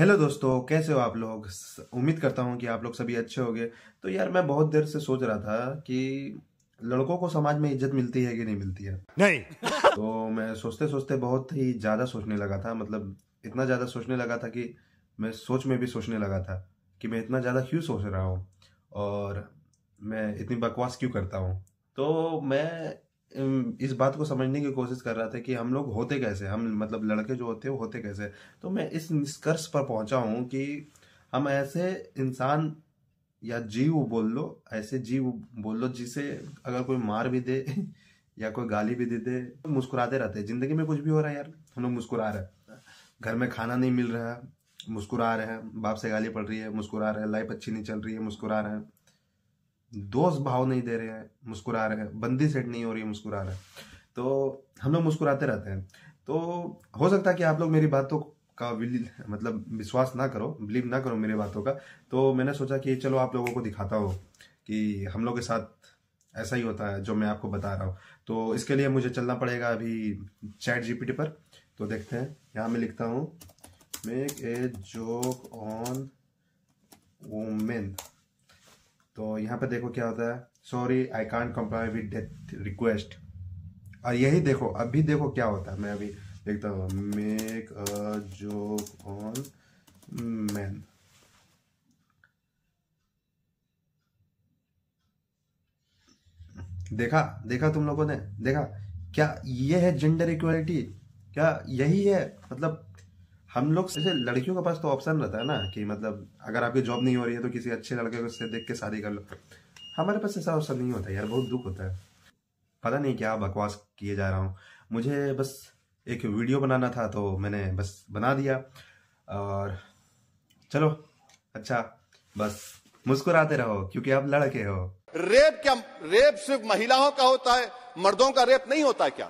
hello दोस्तों कैसे हो आप लोग उम्मीद करता हूँ कि आप लोग सभी अच्छे होंगे तो यार मैं बहुत देर से सोच रहा था कि लड़कों को समाज में इज्जत मिलती है कि नहीं मिलती है नहीं तो मैं सोचते सोचते बहुत ही ज़्यादा सोचने लगा था मतलब इतना ज़्यादा सोचने लगा था कि मैं सोच में भी सोचने लगा था कि मैं इतना ज़्यादा क्यों सोच रहा हूँ और मैं इतनी बकवास क्यों करता हूँ तो मैं इस बात को समझने की कोशिश कर रहा था कि हम लोग होते कैसे हम मतलब लड़के जो होते हैं वो होते कैसे तो मैं इस निष्कर्ष पर पहुंचा हूं कि हम ऐसे इंसान या जीव बोल लो ऐसे जीव बोल लो जिसे अगर कोई मार भी दे या कोई गाली भी दे दे तो मुस्कुराते रहते जिंदगी में कुछ भी हो रहा है यार हम लोग मुस्कुरा रहे हैं घर में खाना नहीं मिल रहा है मुस्कुरा रहे हैं बाप से गाली पड़ रही है मुस्कुरा रहे हैं लाइफ अच्छी नहीं चल रही है मुस्कुरा रहे हैं दोस्त भाव नहीं दे रहे हैं मुस्कुरा रहे हैं बंदी सेट नहीं हो रही है मुस्कुरा रहे तो हम लोग मुस्कुराते रहते हैं तो हो सकता है कि आप लोग मेरी बातों का मतलब विश्वास ना करो बिलीव ना करो मेरी बातों का तो मैंने सोचा कि चलो आप लोगों को दिखाता हो कि हम लोग के साथ ऐसा ही होता है जो मैं आपको बता रहा हूँ तो इसके लिए मुझे चलना पड़ेगा अभी चैट जीपीटी पर तो देखते हैं यहाँ मैं लिखता हूँ make a joke on women तो यहाँ पे देखो क्या होता है sorry I can't comply with death request और यही देखो अभी देखो क्या होता है मैं अभी देखता हूँ make a joke on man देखा देखा तुम लोगों ने देखा क्या ये है जेंडर इक्वालिटी क्या यही है मतलब हम लोग जैसे लड़कियों के पास तो ऑप्शन रहता है ना कि मतलब अगर आपकी जॉब नहीं हो रही है तो किसी अच्छे लड़के से देख के शादी कर लो हमारे पास ऐसा ऑप्शन नहीं होता यार बहुत दुख होता है पता नहीं क्या बकवास किए जा रहा हूँ मुझे बस एक वीडियो बनाना था तो मैंने बस बना दिया और चलो अच्छा बस मुस्कुराते रहो क्योंकि आप लड़के हो रेप क्या रेप सिर्फ महिलाओं का होता है मर्दों का रेप नहीं होता क्या